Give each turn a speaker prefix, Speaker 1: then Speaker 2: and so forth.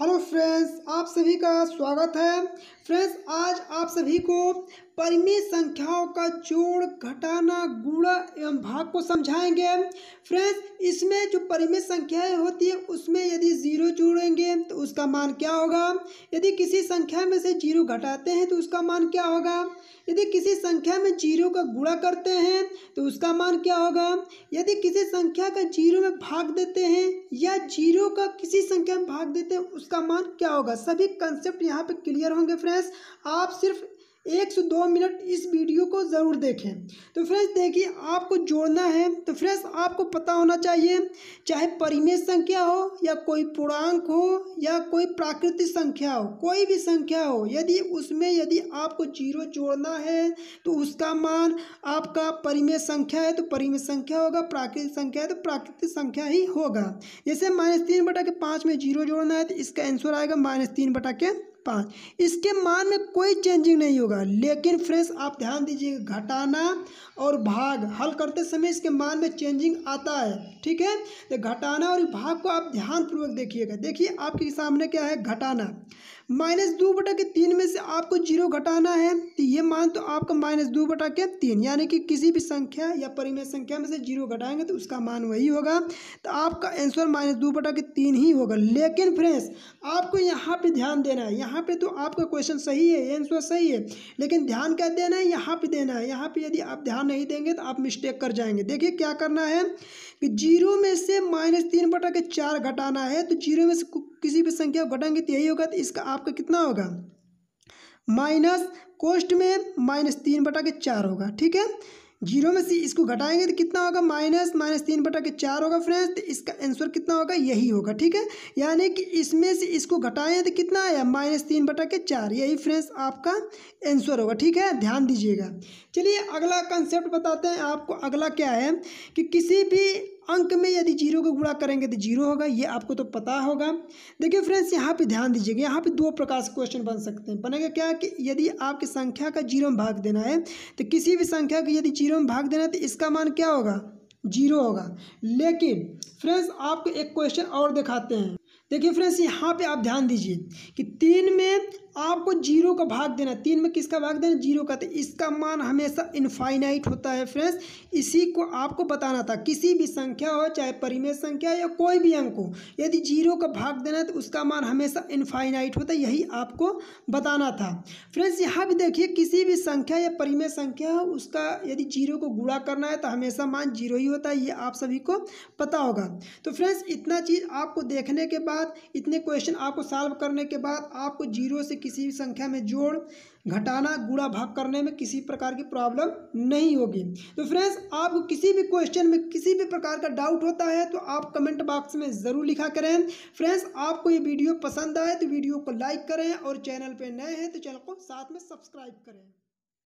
Speaker 1: hello friends आप सभी का स्वागत है फ्रेंड्स आज आप सभी को परिमेय संख्याओं का जोड़ घटाना गुणा एवं भाग को समझाएंगे फ्रेंड्स इसमें जो परिमेय संख्याएं होती है उसमें यदि ज़ीरो जोड़ेंगे तो उसका मान क्या होगा यदि किसी संख्या में से जीरो घटाते हैं तो उसका मान क्या होगा यदि किसी संख्या में जीरो का गुणा करते हैं तो उसका मान क्या होगा यदि किसी संख्या का जीरो में भाग देते हैं या जीरो का किसी संख्या में भाग देते हैं उसका मान क्या होगा सभी कंसेप्ट यहाँ पे क्लियर होंगे फ्रेंड्स आप सिर्फ एक से दो मिनट इस वीडियो को ज़रूर देखें तो फ्रेंड्स देखिए आपको जोड़ना है तो फ्रेंड्स आपको पता होना चाहिए चाहे परिमेय संख्या हो या कोई पूर्णांक हो या कोई प्राकृतिक संख्या हो कोई भी संख्या हो यदि उसमें यदि आपको जीरो जोड़ना है तो उसका मान आपका परिमेय संख्या है तो परिमेय संख्या होगा प्राकृतिक संख्या है तो प्राकृतिक संख्या ही होगा जैसे माइनस तीन बटा के पाँच में जीरो जोड़ना है तो इसका आंसर आएगा माइनस तीन बटा के पाँच इसके मान में कोई चेंजिंग नहीं होगा लेकिन फ्रेंड्स आप ध्यान दीजिएगा घटाना और भाग हल करते समय इसके मान में चेंजिंग आता है ठीक है तो घटाना और भाग को आप ध्यानपूर्वक देखिएगा देखिए आपके सामने क्या है घटाना माइनस दो बटा के तीन में से आपको जीरो घटाना है तो ये मान तो आपका माइनस दो बटा के तीन यानी कि किसी भी संख्या या परिमेय संख्या में से जीरो घटाएंगे तो उसका मान वही होगा तो आपका आंसर माइनस दो बटा के तीन ही होगा लेकिन फ्रेंड्स आपको यहाँ पर ध्यान देना है यहाँ पर तो आपका क्वेश्चन सही है आंसर सही है लेकिन ध्यान क्या देना है यहाँ पर देना है यहाँ पर यदि आप ध्यान नहीं देंगे तो आप मिस्टेक कर जाएंगे देखिए क्या करना है कि जीरो में से माइनस तीन बटा के चार घटाना है तो जीरो में से किसी भी संख्या को घटाएंगे तो यही होगा तो इसका आपका कितना होगा माइनस कोस्ट में माइनस तीन बटा के चार होगा ठीक है जीरो में से इसको घटाएंगे तो कितना होगा माइनस माइनस तीन बटा के चार होगा फ्रेंड्स तो इसका आंसर कितना होगा यही होगा ठीक है यानी कि इसमें से इसको घटाएं तो कितना आया माइनस तीन बटा के चार यही फ्रेंड्स आपका आंसर होगा ठीक है ध्यान दीजिएगा चलिए अगला कंसेप्ट बताते हैं आपको अगला क्या है कि किसी भी अंक में यदि जीरो को गुणा करेंगे तो जीरो होगा ये आपको तो पता होगा देखिए फ्रेंड्स यहाँ पे ध्यान दीजिएगा यहाँ पे दो प्रकार से क्वेश्चन बन सकते हैं बनेगा क्या कि यदि आपकी संख्या का जीरो में भाग देना है तो किसी भी संख्या का यदि जीरो में भाग देना है तो इसका मान क्या होगा जीरो होगा लेकिन फ्रेंड्स आपको एक क्वेश्चन और दिखाते हैं देखिए फ्रेंड्स यहाँ पे आप ध्यान दीजिए कि तीन में आपको जीरो का भाग देना तीन में किसका भाग देना जीरो का तो इसका मान हमेशा इनफाइनाइट होता है फ्रेंड्स इसी को आपको बताना था किसी भी संख्या हो चाहे परिमेय संख्या या कोई भी अंक हो यदि जीरो का भाग देना है तो उसका मान हमेशा इनफाइनाइट होता है यही आपको बताना था फ्रेंड्स यहाँ भी देखिए किसी भी संख्या या परिमेय संख्या हो उसका यदि जीरो को गुणा करना है तो हमेशा मान जीरो ही होता है ये आप सभी को पता होगा तो फ्रेंड्स इतना चीज़ आपको देखने के बाद इतने क्वेश्चन आपको सॉल्व करने के बाद आपको जीरो से किसी भी संख्या में जोड़ घटाना गुड़ा भाग करने में किसी प्रकार की प्रॉब्लम नहीं होगी तो फ्रेंड्स आपको किसी भी क्वेश्चन में किसी भी प्रकार का डाउट होता है तो आप कमेंट बॉक्स में ज़रूर लिखा करें फ्रेंड्स आपको ये वीडियो पसंद आए तो वीडियो को लाइक करें और चैनल पर नए हैं तो चैनल को साथ में सब्सक्राइब करें